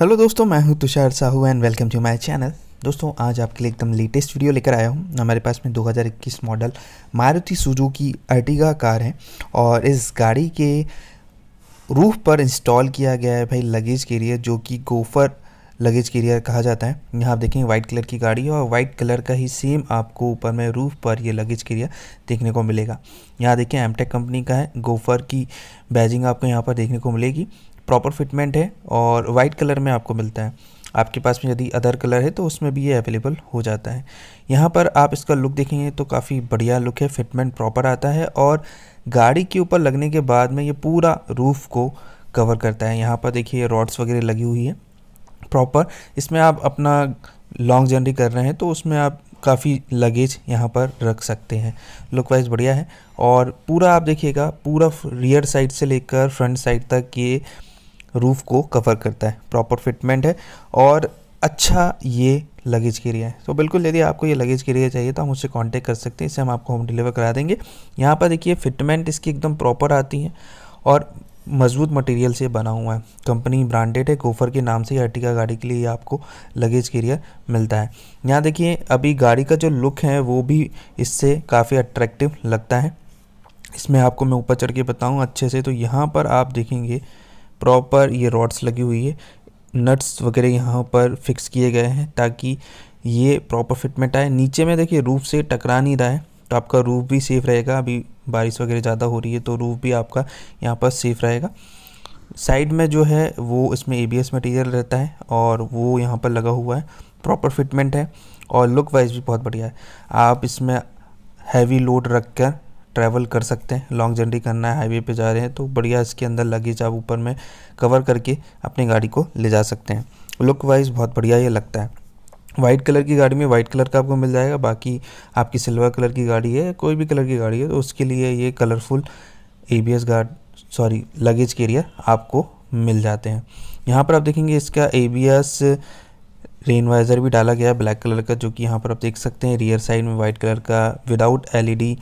hello दोस्तों मैं हूं Tushar Sahu and welcome to my channel दोस्तों आज आपके लिए एकदम लेटेस्ट वीडियो लेकर आया हूं हमारे पास में 2021 मॉडल मारुति की अर्टिगा कार है और इस गाड़ी के रूफ पर इंस्टॉल किया गया है भाई लगेज कैरियर जो कि गोफर लगेज कैरियर कहा जाता है यहाँ आप देखेंगे वाइट कलर की गाड़ी है और वाइट कलर का ही सेम आपको ऊपर में रूफ पर ये लगेज कैरियर देखने को मिलेगा यहाँ देखें एमटेक कंपनी का है गोफर की बैजिंग आपको यहाँ पर देखने को मिलेगी प्रॉपर फिटमेंट है और वाइट कलर में आपको मिलता है आपके पास में यदि अदर कलर है तो उसमें भी ये अवेलेबल हो जाता है यहाँ पर आप इसका लुक देखेंगे तो काफ़ी बढ़िया लुक है फिटमेंट प्रॉपर आता है और गाड़ी के ऊपर लगने के बाद में ये पूरा रूफ़ को कवर करता है यहाँ पर देखिए रॉड्स वगैरह लगी हुई है प्रॉपर इसमें आप अपना लॉन्ग जर्नी कर रहे हैं तो उसमें आप काफ़ी लगेज यहाँ पर रख सकते हैं लुक वाइज बढ़िया है और पूरा आप देखिएगा पूरा रियर साइड से लेकर फ्रंट साइड तक ये रूफ़ को कवर करता है प्रॉपर फिटमेंट है और अच्छा ये लगेज लिए है तो बिल्कुल यदि आपको ये लगेज लिए चाहिए तो हम उससे कांटेक्ट कर सकते हैं इसे हम आपको होम डिलीवर करा देंगे यहाँ पर देखिए फिटमेंट इसकी एकदम प्रॉपर आती है और मजबूत मटेरियल से बना हुआ है कंपनी ब्रांडेड है कोफ़र के नाम से अर्टिका गाड़ी के लिए आपको लगेज कैरियर मिलता है यहाँ देखिए अभी गाड़ी का जो लुक है वो भी इससे काफ़ी अट्रैक्टिव लगता है इसमें आपको मैं ऊपर चढ़ के बताऊँ अच्छे से तो यहाँ पर आप देखेंगे प्रॉपर ये रॉड्स लगी हुई है नट्स वगैरह यहाँ पर फिक्स किए गए हैं ताकि ये प्रॉपर फिटमेंट आए नीचे में देखिए रूफ से टकरा नहीं रहा है तो आपका रूफ भी सेफ़ रहेगा अभी बारिश वगैरह ज़्यादा हो रही है तो रूफ भी आपका यहाँ पर सेफ़ रहेगा साइड में जो है वो इसमें ए मटेरियल रहता है और वो यहाँ पर लगा हुआ है प्रॉपर फिटमेंट है और लुक वाइज भी बहुत बढ़िया है आप इसमें हैवी लोड रख कर ट्रैवल कर सकते हैं लॉन्ग जर्नी करना है हाईवे पे जा रहे हैं तो बढ़िया इसके अंदर लगेज आप ऊपर में कवर करके अपनी गाड़ी को ले जा सकते हैं लुक वाइज बहुत बढ़िया ये लगता है वाइट कलर की गाड़ी में वाइट कलर का आपको मिल जाएगा बाकी आपकी सिल्वर कलर की गाड़ी है कोई भी कलर की गाड़ी है तो उसके लिए ये colourful A B S guard sorry luggage carrier आपको मिल जाते हैं यहाँ पर आप देखेंगे इसका A B S rain visor भी डाला गया है ब्लैक कलर का जो कि यहाँ पर आप देख सकते हैं रियर साइड में वाइट कलर का विदाउट एलईडी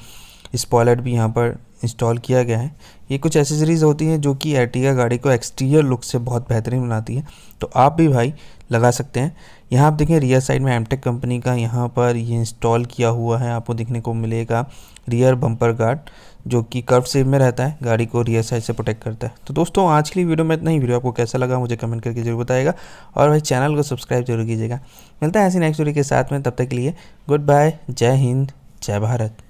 स्पॉयलर भी यहाँ पर इंस्टॉल किया गया है ये कुछ एसेसरीज़ होती हैं जो कि एटिका गाड़ी को एक्सटीरियर लुक से बहुत बेहतरीन बनाती है तो आप भी भाई लगा सकते हैं यहाँ आप देखें रियर साइड में एमटेक कंपनी का यहाँ पर ये इंस्टॉल किया हुआ है आपको देखने को मिलेगा रियर बम्पर गार्ड जो कि कर्व सेव में रहता है गाड़ी को रियर साइड से प्रोटेक्ट करता है तो दोस्तों आज की वीडियो में इतना ही वीडियो आपको कैसा लगा मुझे कमेंट करके जरूर बताएगा और भाई चैनल को सब्सक्राइब जरूर कीजिएगा मिलता है ऐसी नेक्स्ट वीडियो के साथ में तब तक के लिए गुड बाय जय हिंद जय भारत